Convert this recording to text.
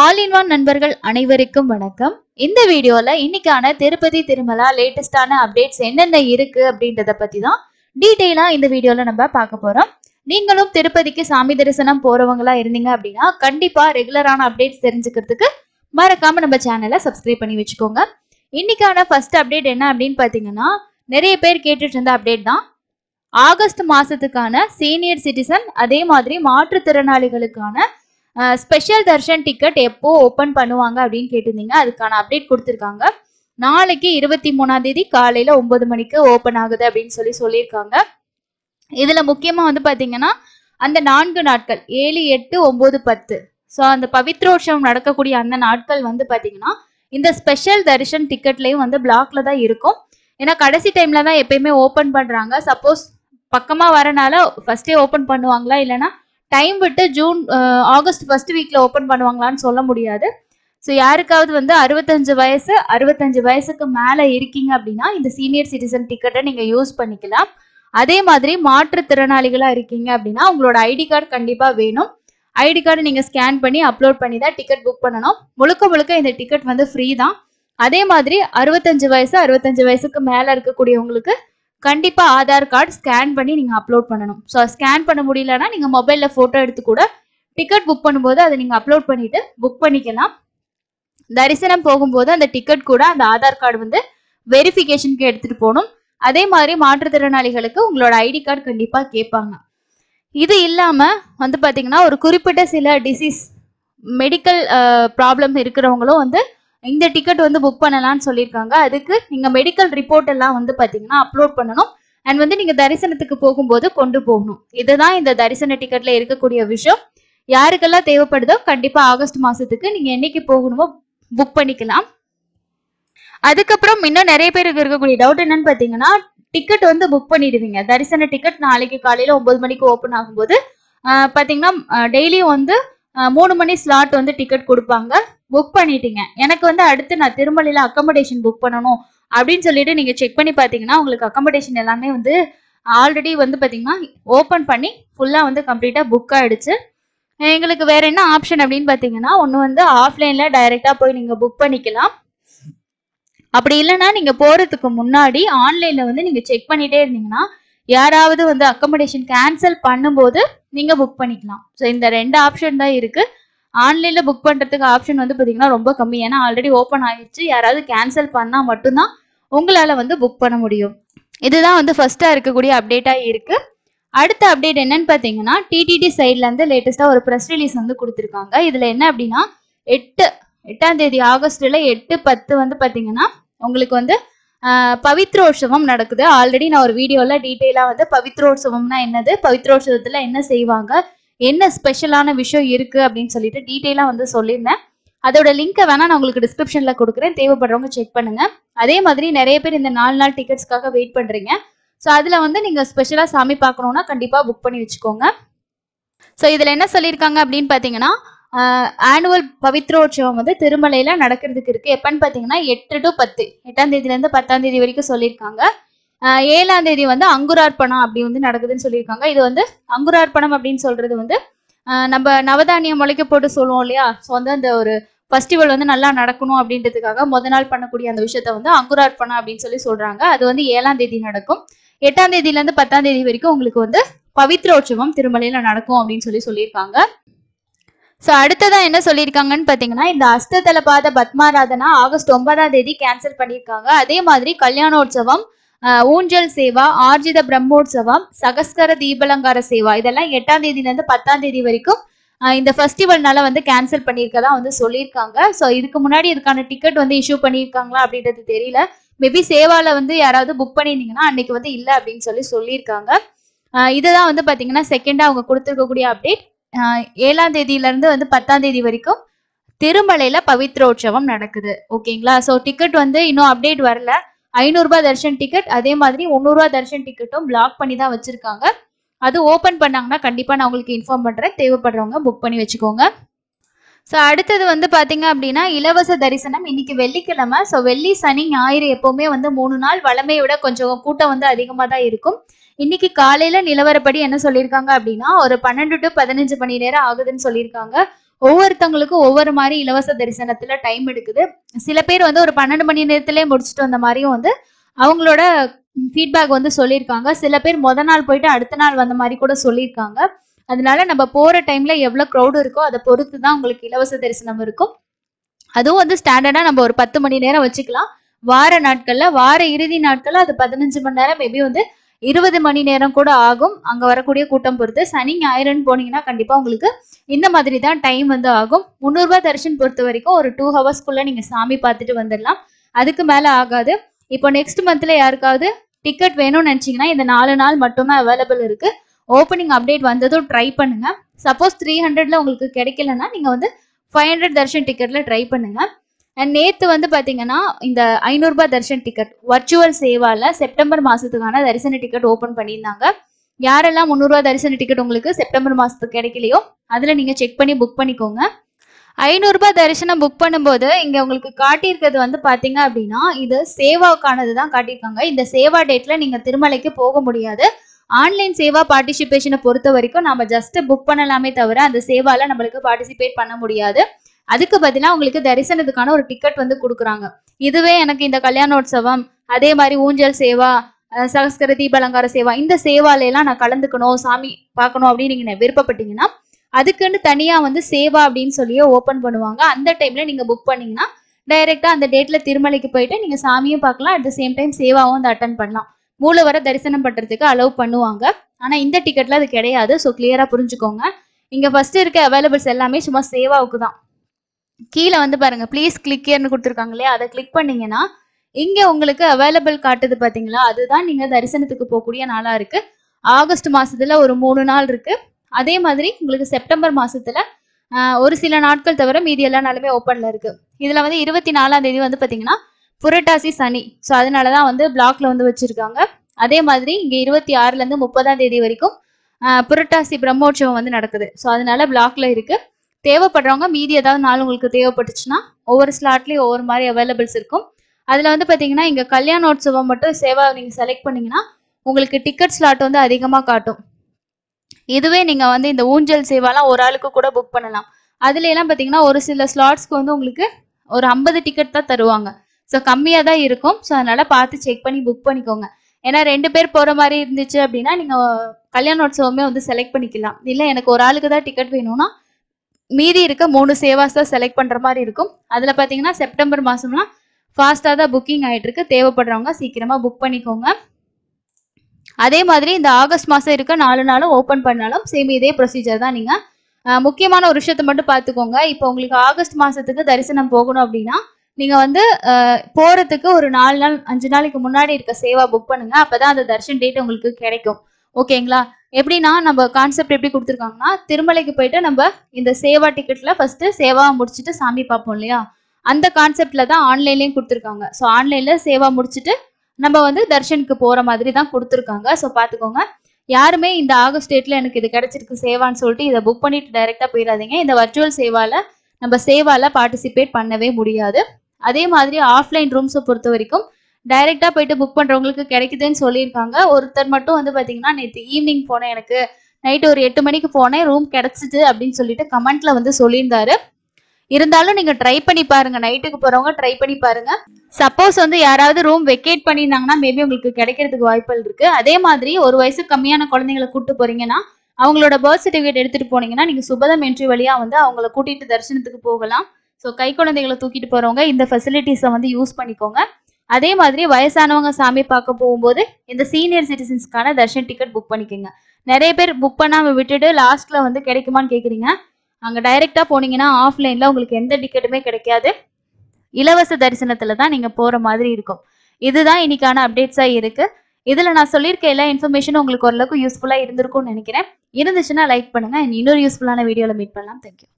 all in one நண்பர்கள் அனைவருக்கும் வணக்கம் இந்த வீடியோல இன்னைக்கான திருப்பதி திருமலா லேட்டஸ்டான அப்டேட்ஸ் என்னென்ன இருக்கு அப்படின்றத பத்தி தான் டீட்டெயிலா இந்த வீடியோல நம்ம பார்க்க போறோம் நீங்களும் திருப்பதிக்கு சாமி தரிசனம் போறவங்களா இருந்தீங்க அப்படின்னா கண்டிப்பா ரெகுலரான அப்டேட்ஸ் தெரிஞ்சுக்கிறதுக்கு மறக்காம நம்ம சேனலை சப்ஸ்கிரைப் பண்ணி வச்சுக்கோங்க இன்னைக்கான ஃபர்ஸ்ட் அப்டேட் என்ன அப்படின்னு பாத்தீங்கன்னா நிறைய பேர் கேட்டுட்டு இருந்த அப்டேட் தான் ஆகஸ்ட் மாசத்துக்கான சீனியர் சிட்டிசன் அதே மாதிரி மாற்றுத்திறனாளிகளுக்கான ஸ்பெஷல் தர்ஷன் டிக்கெட் எப்போ ஓப்பன் பண்ணுவாங்க அப்படின்னு கேட்டிருந்தீங்க அதுக்கான அப்டேட் கொடுத்துருக்காங்க நாளைக்கு இருபத்தி மூணாம் தேதி காலையில ஒன்பது மணிக்கு ஓப்பன் ஆகுது அப்படின்னு சொல்லி சொல்லியிருக்காங்க இதுல முக்கியமா வந்து பாத்தீங்கன்னா அந்த நான்கு நாட்கள் ஏழு எட்டு ஒன்பது பத்து ஸோ அந்த பவித்ரோஷம் நடக்கக்கூடிய அந்த நாட்கள் வந்து பாத்தீங்கன்னா இந்த ஸ்பெஷல் தரிசன் டிக்கெட்லயும் வந்து பிளாக்ல தான் இருக்கும் ஏன்னா கடைசி டைம்ல தான் எப்பயுமே ஓப்பன் பண்றாங்க சப்போஸ் பக்கமா வரனால ஃபர்ஸ்டே ஓப்பன் பண்ணுவாங்களா இல்லைன்னா டைம் விட்டு ஜூன் ஆகஸ்ட் ஃபர்ஸ்ட் வீக்ல ஓப்பன் பண்ணுவாங்களான்னு சொல்ல முடியாது ஸோ யாருக்காவது வந்து அறுபத்தஞ்சு வயசு அறுபத்தஞ்சு வயசுக்கு மேலே இருக்கீங்க அப்படின்னா இந்த சீனியர் சிட்டிசன் டிக்கெட்டை நீங்கள் யூஸ் பண்ணிக்கலாம் அதே மாதிரி மாற்றுத்திறனாளிகளாக இருக்கீங்க அப்படின்னா உங்களோட ஐடி கார்டு கண்டிப்பாக வேணும் ஐடி கார்டு நீங்கள் ஸ்கேன் பண்ணி அப்லோட் பண்ணி தான் டிக்கெட் புக் பண்ணணும் முழுக்க முழுக்க இந்த டிக்கெட் வந்து ஃப்ரீ தான் அதே மாதிரி அறுபத்தஞ்சு வயசு அறுபத்தஞ்சு வயசுக்கு மேலே இருக்கக்கூடியவங்களுக்கு கண்டிப்பா ஆதார் கார்டு ஸ்கேன் பண்ணி நீங்க அப்லோட் பண்ணணும் ஸோ ஸ்கேன் பண்ண முடியலன்னா நீங்க மொபைல்ல போட்டோ எடுத்து கூட டிக்கெட் புக் பண்ணும்போது அதை நீங்க அப்லோட் பண்ணிட்டு புக் பண்ணிக்கலாம் தரிசனம் போகும்போது அந்த டிக்கெட் கூட அந்த ஆதார் கார்டு வந்து வெரிஃபிகேஷனுக்கு எடுத்துட்டு போகணும் அதே மாதிரி மாற்றுத்திறனாளிகளுக்கு உங்களோட ஐடி கார்டு கண்டிப்பா கேட்பாங்க இது இல்லாம வந்து பாத்தீங்கன்னா ஒரு குறிப்பிட்ட சில டிசீஸ் மெடிக்கல் ப்ராப்ளம் இருக்கிறவங்களும் வந்து இந்த டிக்கெட் வந்து புக் பண்ணலாம்னு சொல்லியிருக்காங்க அதுக்கு நீங்கள் மெடிக்கல் ரிப்போர்ட் எல்லாம் வந்து பார்த்தீங்கன்னா அப்லோட் பண்ணணும் அண்ட் வந்து நீங்கள் தரிசனத்துக்கு போகும்போது கொண்டு போகணும் இதுதான் இந்த தரிசன டிக்கெட்டில் இருக்கக்கூடிய விஷயம் யாருக்கெல்லாம் தேவைப்படுதோ கண்டிப்பாக ஆகஸ்ட் மாதத்துக்கு நீங்கள் என்னைக்கு போகணுமோ புக் பண்ணிக்கலாம் அதுக்கப்புறம் இன்னும் நிறைய பேருக்கு இருக்கக்கூடிய டவுட் என்னன்னு பார்த்தீங்கன்னா டிக்கெட் வந்து புக் பண்ணிடுவீங்க தரிசன டிக்கெட் நாளைக்கு காலையில் ஒன்பது மணிக்கு ஓப்பன் ஆகும்போது பார்த்தீங்கன்னா டெய்லியும் வந்து மூணு மணி ஸ்லாட் வந்து டிக்கெட் கொடுப்பாங்க புக் பண்ணிட்டீங்க எனக்கு வந்து அடுத்து நான் திருமலையில அக்கமடேஷன் புக் பண்ணணும் அப்படின்னு சொல்லிட்டு நீங்க செக் பண்ணி பார்த்தீங்கன்னா உங்களுக்கு அக்கமடேஷன் எல்லாமே வந்து ஆல்ரெடி வந்து பாத்தீங்கன்னா ஓப்பன் பண்ணி ஃபுல்லாக வந்து கம்ப்ளீட்டாக புக் ஆகிடுச்சு எங்களுக்கு வேற என்ன ஆப்ஷன் அப்படின்னு பார்த்தீங்கன்னா ஒன்று வந்து ஆஃப்லைனில் டைரக்டா போய் நீங்கள் புக் பண்ணிக்கலாம் அப்படி இல்லைன்னா நீங்கள் போகிறதுக்கு முன்னாடி ஆன்லைனில் வந்து நீங்கள் செக் பண்ணிகிட்டே இருந்தீங்கன்னா யாராவது வந்து அக்கமடேஷன் கேன்சல் பண்ணும்போது நீங்கள் புக் பண்ணிக்கலாம் ஸோ இந்த ரெண்டு ஆப்ஷன் தான் இருக்குது ஆன்லைனில் புக் பண்ணுறதுக்கு ஆப்ஷன் வந்து பார்த்தீங்கன்னா ரொம்ப கம்மி ஏன்னா ஆல்ரெடி ஓப்பன் ஆயிடுச்சு யாராவது கேன்சல் பண்ணால் மட்டும்தான் உங்களால் வந்து புக் பண்ண முடியும் இதுதான் வந்து ஃபர்ஸ்டா இருக்கக்கூடிய அப்டேட்டாக இருக்குது அடுத்த அப்டேட் என்னன்னு பார்த்தீங்கன்னா டிடிடி இருந்து லேட்டஸ்ட்டாக ஒரு ப்ரெஸ் ரிலீஸ் வந்து கொடுத்துருக்காங்க இதில் என்ன அப்படின்னா எட்டு எட்டாம் தேதி ஆகஸ்ட்ல எட்டு பத்து வந்து பாத்தீங்கன்னா உங்களுக்கு வந்து பவித்ரோற்சவம் நடக்குது ஆல்ரெடி நான் ஒரு வீடியோவில் டீட்டெயிலாக வந்து பவித்ரோற்சவம்னா என்னது பவித்ரோற்சவத்தில் என்ன செய்வாங்க என்ன ஸ்பெஷலான விஷயம் இருக்குது அப்படின்னு சொல்லிட்டு டீட்டெயிலாக வந்து சொல்லியிருந்தேன் அதோட லிங்கை வேணால் நான் உங்களுக்கு டிஸ்கிரிப்ஷனில் கொடுக்குறேன் தேவைப்படுறவங்க செக் பண்ணுங்கள் அதே மாதிரி நிறைய பேர் இந்த நாலு நாள் டிக்கெட்ஸ்க்காக வெயிட் பண்ணுறீங்க ஸோ அதில் வந்து நீங்கள் ஸ்பெஷலாக சாமி பார்க்கணுன்னா கண்டிப்பாக புக் பண்ணி வச்சுக்கோங்க ஸோ இதில் என்ன சொல்லியிருக்காங்க அப்படின்னு பார்த்தீங்கன்னா ஆனுவல் பவித்ரோற்சவம் வந்து திருமலையில நடக்கிறதுக்கு இருக்கு எப்பன்னு பாத்தீங்கன்னா எட்டு டு பத்து எட்டாம் தேதியில இருந்து பத்தாம் தேதி வரைக்கும் சொல்லியிருக்காங்க ஏழாம் தேதி வந்து அங்குரார்ப்பணம் அப்படி வந்து நடக்குதுன்னு சொல்லியிருக்காங்க இது வந்து அங்குரார்ப்பணம் அப்படின்னு சொல்றது வந்து நம்ம நவதானியம் முளைக்க போட்டு சொல்லுவோம் இல்லையா ஸோ வந்து அந்த ஒரு ஃபெஸ்டிவல் வந்து நல்லா நடக்கணும் அப்படின்றதுக்காக முத நாள் பண்ணக்கூடிய அந்த விஷயத்த வந்து அங்குரார்ப்பணம் அப்படின்னு சொல்லி சொல்றாங்க அது வந்து ஏழாம் தேதி நடக்கும் எட்டாம் தேதியிலேருந்து பத்தாம் தேதி வரைக்கும் உங்களுக்கு வந்து பவித்ரோற்சவம் திருமலையில நடக்கும் அப்படின்னு சொல்லி சொல்லியிருக்காங்க ஸோ அடுத்ததான் என்ன சொல்லியிருக்காங்கன்னு பார்த்தீங்கன்னா இந்த அஸ்தத்தில் பாத பத்மாராதனா ஆகஸ்ட் ஒன்பதாம் தேதி கேன்சல் பண்ணியிருக்காங்க அதே மாதிரி கல்யாணோற்சவம் ஊஞ்சல் சேவா ஆர்ஜித பிரம்மோற்சவம் சகஸ்கர தீபலங்கார சேவா இதெல்லாம் எட்டாம் தேதியிலேருந்து பத்தாம் தேதி வரைக்கும் இந்த ஃபெஸ்டிவல்னால வந்து கேன்சல் பண்ணியிருக்கதான் வந்து சொல்லியிருக்காங்க ஸோ இதுக்கு முன்னாடி இதுக்கான டிக்கெட் வந்து இஷ்யூ பண்ணியிருக்காங்களா அப்படின்றது தெரியல மேபி சேவால வந்து யாராவது புக் பண்ணியிருந்தீங்கன்னா அன்னைக்கு வந்து இல்லை அப்படின்னு சொல்லி சொல்லியிருக்காங்க இதுதான் வந்து பார்த்தீங்கன்னா செகண்டாக அவங்க கொடுத்துருக்கக்கூடிய அப்டேட் ஏழாம் தேதியில இருந்து வந்து பத்தாம் தேதி வரைக்கும் திருமலையில பவித்ரோற்சவம் நடக்குது ஓகேங்களா ஸோ டிக்கெட் வந்து இன்னும் அப்டேட் வரல ஐநூறுரூபா தர்ஷன் டிக்கெட் அதே மாதிரி முந்நூறுரூவா தர்ஷன் டிக்கெட்டும் பிளாக் பண்ணி தான் வச்சிருக்காங்க அது ஓப்பன் பண்ணாங்கன்னா கண்டிப்பாக நான் உங்களுக்கு இன்ஃபார்ம் பண்ணுறேன் தேவைப்படுறவங்க புக் பண்ணி வச்சுக்கோங்க ஸோ அடுத்தது வந்து பார்த்தீங்க அப்படின்னா இலவச தரிசனம் இன்னைக்கு வெள்ளிக்கிழமை ஸோ வெள்ளி சனி ஞாயிறு எப்போவுமே வந்து மூணு நாள் வளமையோட கொஞ்சம் கூட்டம் வந்து அதிகமாக தான் இருக்கும் இன்னைக்கு காலையில நிலவரப்படி என்ன சொல்லியிருக்காங்க அப்படின்னா ஒரு பன்னெண்டு டு பதினஞ்சு மணி நேரம் ஆகுதுன்னு சொல்லியிருக்காங்க ஒவ்வொருத்தவங்களுக்கும் ஒவ்வொரு மாதிரி இலவச தரிசனத்துல டைம் எடுக்குது சில பேர் வந்து ஒரு பன்னெண்டு மணி நேரத்திலே முடிச்சுட்டு வந்த மாதிரியும் வந்து அவங்களோட ஃபீட்பேக் வந்து சொல்லியிருக்காங்க சில பேர் மொதல் நாள் போயிட்டு அடுத்த நாள் வந்த மாதிரி கூட சொல்லியிருக்காங்க அதனால நம்ம போகிற டைமில் எவ்வளோ க்ரௌடு இருக்கோ அதை பொறுத்து தான் உங்களுக்கு இலவச தரிசனம் இருக்கும் அதுவும் வந்து ஸ்டாண்டர்டாக நம்ம ஒரு பத்து மணி நேரம் வச்சுக்கலாம் வார நாட்களில் வார இறுதி நாட்களில் அது பதினஞ்சு மணி நேரம் மேபி வந்து இருபது மணி நேரம் கூட ஆகும் அங்கே வரக்கூடிய கூட்டம் பொறுத்து சனி ஞாயிறுன்னு போனீங்கன்னா கண்டிப்பாக உங்களுக்கு இந்த மாதிரி தான் டைம் வந்து ஆகும் முந்நூறுபா தரிசனம் பொறுத்த வரைக்கும் ஒரு டூ ஹவர்ஸ்க்குள்ள நீங்கள் சாமி பார்த்துட்டு வந்துடலாம் அதுக்கு மேலே ஆகாது இப்போ நெக்ஸ்ட் மந்த்ல யாருக்காவது டிக்கெட் வேணும்னு நினைச்சீங்கன்னா இந்த நாலு நாள் மட்டும்தான் அவைலபிள் இருக்குது ஓப்பனிங் அப்டேட் வந்ததும் ட்ரை பண்ணுங்க சப்போஸ் த்ரீ ஹண்ட்ரட்ல உங்களுக்கு கிடைக்கலன்னா நீங்க வந்து ஃபைவ் ஹண்ட்ரட் தர்ஷன் டிக்கெட்ல ட்ரை பண்ணுங்க அண்ட் நேற்று வந்து பார்த்தீங்கன்னா இந்த ஐநூறுரூபா தர்ஷன் டிக்கெட் வர்ச்சுவல் சேவாவில் செப்டம்பர் மாதத்துக்கான தரிசன டிக்கெட் ஓப்பன் பண்ணியிருந்தாங்க யாரெல்லாம் முந்நூறுரூவா தரிசன டிக்கெட் உங்களுக்கு செப்டம்பர் மாதத்துக்கு கிடைக்கலையோ அதில் நீங்கள் செக் பண்ணி புக் பண்ணிக்கோங்க ஐநூறுரூபா தரிசனம் புக் பண்ணும்போது இங்கே உங்களுக்கு காட்டியிருக்கிறது வந்து பார்த்தீங்க அப்படின்னா இது சேவாக்கானது தான் காட்டியிருக்காங்க இந்த சேவா டேட்டில் நீங்கள் திருமலைக்கு போக முடியாது ஆன்லைன் சேவா பார்ட்டிசிபேஷனை பொறுத்த வரைக்கும் நம்ம ஜஸ்ட் புக் பண்ணலாமே தவிர அந்த சேவால நம்மளுக்கு பார்ட்டிசிபேட் பண்ண முடியாது அதுக்கு பதிலாக உங்களுக்கு தரிசனத்துக்கான ஒரு டிக்கெட் வந்து கொடுக்குறாங்க இதுவே எனக்கு இந்த கல்யாணோத்சவம் அதே மாதிரி ஊஞ்சல் சேவா சகஸ்கர தீபலங்கார சேவா இந்த சேவாலையெல்லாம் நான் கலந்துக்கணும் சாமி பார்க்கணும் அப்படின்னு நீங்கள் விருப்பப்பட்டீங்கன்னா அதுக்குன்னு தனியாக வந்து சேவா அப்படின்னு சொல்லியே ஓப்பன் பண்ணுவாங்க அந்த டைமில் நீங்கள் புக் பண்ணிங்கன்னா டைரெக்டாக அந்த டேட்டில் திருமலைக்கு போயிட்டு நீங்கள் சாமியும் பார்க்கலாம் அட் த சேம் டைம் சேவாவும் வந்து அட்டன் பண்ணலாம் மூலவரை தரிசனம் பண்றதுக்கு அலோவ் பண்ணுவாங்க ஆனா இந்த டிக்கெட்ல அது கிடையாது ஸோ கிளியரா புரிஞ்சுக்கோங்க இங்க ஃபர்ஸ்ட் இருக்க அவைலபிள்ஸ் எல்லாமே சும்மா சேவாவுக்கு தான் கீழே வந்து பாருங்க ப்ளீஸ் கிளிக் ஏர்னு கொடுத்துருக்காங்க இல்லையா அதை கிளிக் பண்ணீங்கன்னா இங்க உங்களுக்கு அவைலபிள் காட்டுது பாத்தீங்களா அதுதான் நீங்க தரிசனத்துக்கு போகக்கூடிய நாளா இருக்கு ஆகஸ்ட் மாசத்துல ஒரு மூணு நாள் இருக்கு அதே மாதிரி உங்களுக்கு செப்டம்பர் மாசத்துல ஒரு சில நாட்கள் தவிர மீதி எல்லா நாளுமே ஓப்பன்ல இருக்கு இதுல வந்து இருபத்தி நாலாம் தேதி வந்து பாத்தீங்கன்னா புரட்டாசி சனி ஸோ அதனால தான் வந்து பிளாக்ல வந்து வச்சிருக்காங்க அதே மாதிரி இங்கே இருபத்தி ஆறுலேருந்து முப்பதாம் தேதி வரைக்கும் புரட்டாசி பிரம்மோற்சவம் வந்து நடக்குது ஸோ அதனால பிளாக்ல இருக்கு தேவைப்படுறவங்க மீதி ஏதாவது நாள் உங்களுக்கு தேவைப்பட்டுச்சுன்னா ஒவ்வொரு ஸ்லாட்லேயும் ஒவ்வொரு மாதிரி அவைலபிள்ஸ் இருக்கும் அதில் வந்து பார்த்தீங்கன்னா இங்கே கல்யாணோற்சவம் மட்டும் சேவா நீங்கள் செலக்ட் பண்ணிங்கன்னா உங்களுக்கு டிக்கெட் ஸ்லாட் வந்து அதிகமாக காட்டும் இதுவே நீங்கள் வந்து இந்த ஊஞ்சல் சேவாலாம் ஒரு ஆளுக்கு கூட புக் பண்ணலாம் அதுல எல்லாம் பார்த்தீங்கன்னா ஒரு சில ஸ்லாட்ஸ்க்கு வந்து உங்களுக்கு ஒரு ஐம்பது டிக்கெட் தான் தருவாங்க ஸோ கம்மியாக தான் இருக்கும் ஸோ அதனால் பார்த்து செக் பண்ணி புக் பண்ணிக்கோங்க ஏன்னா ரெண்டு பேர் போகிற மாதிரி இருந்துச்சு அப்படின்னா நீங்கள் கல்யாணோத்சவமே வந்து செலக்ட் பண்ணிக்கலாம் இல்லை எனக்கு ஒரு ஆளுக்கு தான் டிக்கெட் வேணும்னா மீதி இருக்க மூணு சேவாஸ் தான் செலக்ட் பண்ணுற மாதிரி இருக்கும் அதில் பார்த்தீங்கன்னா செப்டம்பர் மாதம்லாம் ஃபாஸ்ட்டாக தான் புக்கிங் ஆகிட்டுருக்கு தேவைப்படுறவங்க சீக்கிரமாக புக் பண்ணிக்கோங்க அதே மாதிரி இந்த ஆகஸ்ட் மாதம் இருக்க நாலு நாளும் ஓப்பன் பண்ணாலும் சேம் இதே ப்ரொசீஜர் தான் நீங்கள் முக்கியமான ஒரு விஷயத்தை மட்டும் பார்த்துக்கோங்க இப்போ உங்களுக்கு ஆகஸ்ட் மாதத்துக்கு தரிசனம் போகணும் அப்படின்னா நீங்க வந்து போறதுக்கு ஒரு நாலு நாள் அஞ்சு நாளைக்கு முன்னாடி இருக்க சேவா புக் பண்ணுங்க அப்பதான் அந்த தர்ஷன் டேட் உங்களுக்கு கிடைக்கும் ஓகேங்களா எப்படின்னா நம்ம கான்செப்ட் எப்படி கொடுத்துருக்காங்கன்னா திருமலைக்கு போயிட்டு நம்ம இந்த சேவா டிக்கெட்ல ஃபர்ஸ்ட் சேவா முடிச்சுட்டு சாமி பார்ப்போம் இல்லையா அந்த கான்செப்ட்ல தான் ஆன்லைன்லயும் கொடுத்துருக்காங்க ஸோ ஆன்லைன்ல சேவா முடிச்சுட்டு நம்ம வந்து தர்ஷனுக்கு போற மாதிரி தான் கொடுத்துருக்காங்க ஸோ பாத்துக்கோங்க யாருமே இந்த ஆகஸ்ட் டேட்ல எனக்கு இது கிடைச்சிருக்கு சேவான்னு சொல்லிட்டு இதை புக் பண்ணிட்டு டைரெக்டா போயிடாதீங்க இந்த வர்ச்சுவல் சேவால நம்ம சேவால பார்ட்டிசிபேட் பண்ணவே முடியாது அதே மாதிரி ஆஃப்லைன் ரூம்ஸை பொறுத்த வரைக்கும் டைரெக்டாக போயிட்டு புக் பண்ணுறவங்களுக்கு கிடைக்குதுன்னு சொல்லியிருக்காங்க ஒருத்தர் மட்டும் வந்து பார்த்தீங்கன்னா நேற்று ஈவினிங் போனேன் எனக்கு நைட்டு ஒரு எட்டு மணிக்கு போனேன் ரூம் கிடச்சிது அப்படின்னு சொல்லிட்டு கமெண்ட்ல வந்து சொல்லியிருந்தாரு இருந்தாலும் நீங்கள் ட்ரை பண்ணி பாருங்க நைட்டுக்கு போகிறவங்க ட்ரை பண்ணி பாருங்க சப்போஸ் வந்து யாராவது ரூம் வெக்கேட் பண்ணியிருந்தாங்கன்னா மேபி உங்களுக்கு கிடைக்கிறதுக்கு வாய்ப்புகள் இருக்கு அதே மாதிரி ஒரு வயசு கம்மியான குழந்தைங்களை கூப்பிட்டு போறீங்கன்னா அவங்களோட பர்த் சர்டிஃபிகேட் எடுத்துட்டு போனீங்கன்னா நீங்க சுபதம் என்ட்ரி வழியா வந்து அவங்கள கூட்டிட்டு தரிசனத்துக்கு போகலாம் ஸோ கை குழந்தைகளை தூக்கிட்டு போகிறவங்க இந்த ஃபெசிலிட்டிஸை வந்து யூஸ் பண்ணிக்கோங்க அதே மாதிரி வயசானவங்க சாமி பார்க்க போகும்போது இந்த சீனியர் சிட்டிசன்ஸ்க்கான தர்ஷன் டிக்கெட் புக் பண்ணிக்கோங்க நிறைய பேர் புக் பண்ணாமல் விட்டுட்டு லாஸ்ட்டில் வந்து கிடைக்குமான்னு கேட்குறீங்க அங்கே டைரெக்டாக போனீங்கன்னா ஆஃப்லைனில் உங்களுக்கு எந்த டிக்கெட்டுமே கிடைக்காது இலவச தரிசனத்தில் தான் நீங்கள் போகிற மாதிரி இருக்கும் இதுதான் இன்னைக்கான அப்டேட்ஸாக இருக்குது இதில் நான் சொல்லியிருக்க எல்லா இன்ஃபர்மேஷனும் உங்களுக்கு ஓரளவுக்கு யூஸ்ஃபுல்லாக இருந்திருக்கும்னு நினைக்கிறேன் இருந்துச்சுன்னா லைக் பண்ணுங்கள் இன்னொரு யூஸ்ஃபுல்லான வீடியோவில் மீட் பண்ணலாம் தேங்க்யூ